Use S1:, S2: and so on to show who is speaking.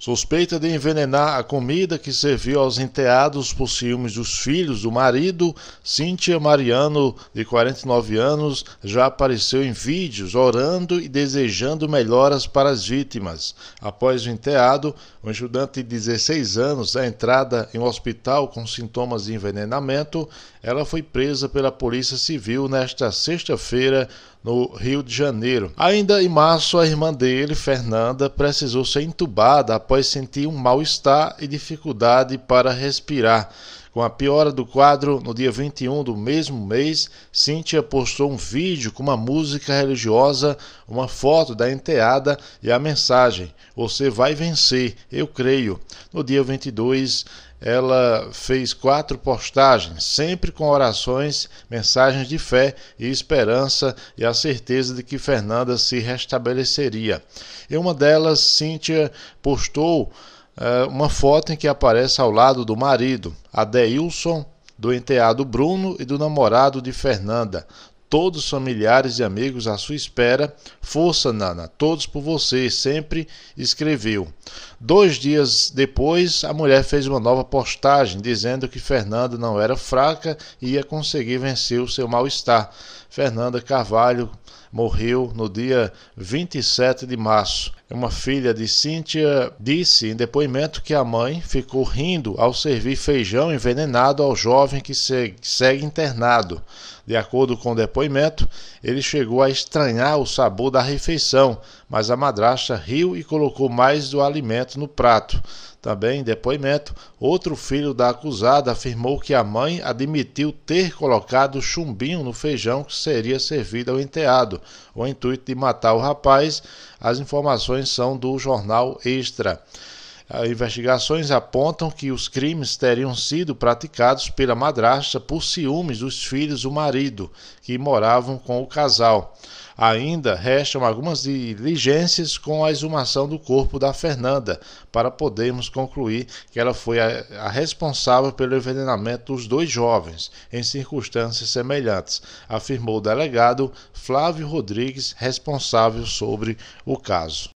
S1: Suspeita de envenenar a comida que serviu aos enteados por ciúmes dos filhos do marido, Cíntia Mariano, de 49 anos, já apareceu em vídeos orando e desejando melhoras para as vítimas. Após o enteado, um estudante de 16 anos, da entrada em um hospital com sintomas de envenenamento, ela foi presa pela Polícia Civil nesta sexta-feira no Rio de Janeiro. Ainda em março, a irmã dele, Fernanda, precisou ser entubada após sentir um mal-estar e dificuldade para respirar com a piora do quadro, no dia 21 do mesmo mês, Cíntia postou um vídeo com uma música religiosa, uma foto da enteada e a mensagem: Você vai vencer, eu creio. No dia 22, ela fez quatro postagens, sempre com orações, mensagens de fé e esperança e a certeza de que Fernanda se restabeleceria. Em uma delas, Cíntia postou eh, uma foto em que aparece ao lado do marido, Adeilson, do enteado Bruno e do namorado de Fernanda. Todos familiares e amigos à sua espera. Força, Nana, todos por você, sempre escreveu. Dois dias depois, a mulher fez uma nova postagem dizendo que Fernanda não era fraca e ia conseguir vencer o seu mal-estar. Fernanda Carvalho morreu no dia 27 de março. Uma filha de Cíntia disse em depoimento que a mãe ficou rindo ao servir feijão envenenado ao jovem que segue internado. De acordo com o depoimento, ele chegou a estranhar o sabor da refeição, mas a madrasta riu e colocou mais do alimento no prato. Também, em depoimento, outro filho da acusada afirmou que a mãe admitiu ter colocado chumbinho no feijão que seria servido ao enteado, o intuito de matar o rapaz. As informações são do jornal Extra. As ah, investigações apontam que os crimes teriam sido praticados pela madrasta por ciúmes dos filhos do marido, que moravam com o casal. Ainda restam algumas diligências com a exumação do corpo da Fernanda, para podermos concluir que ela foi a, a responsável pelo envenenamento dos dois jovens, em circunstâncias semelhantes, afirmou o delegado Flávio Rodrigues, responsável sobre o caso.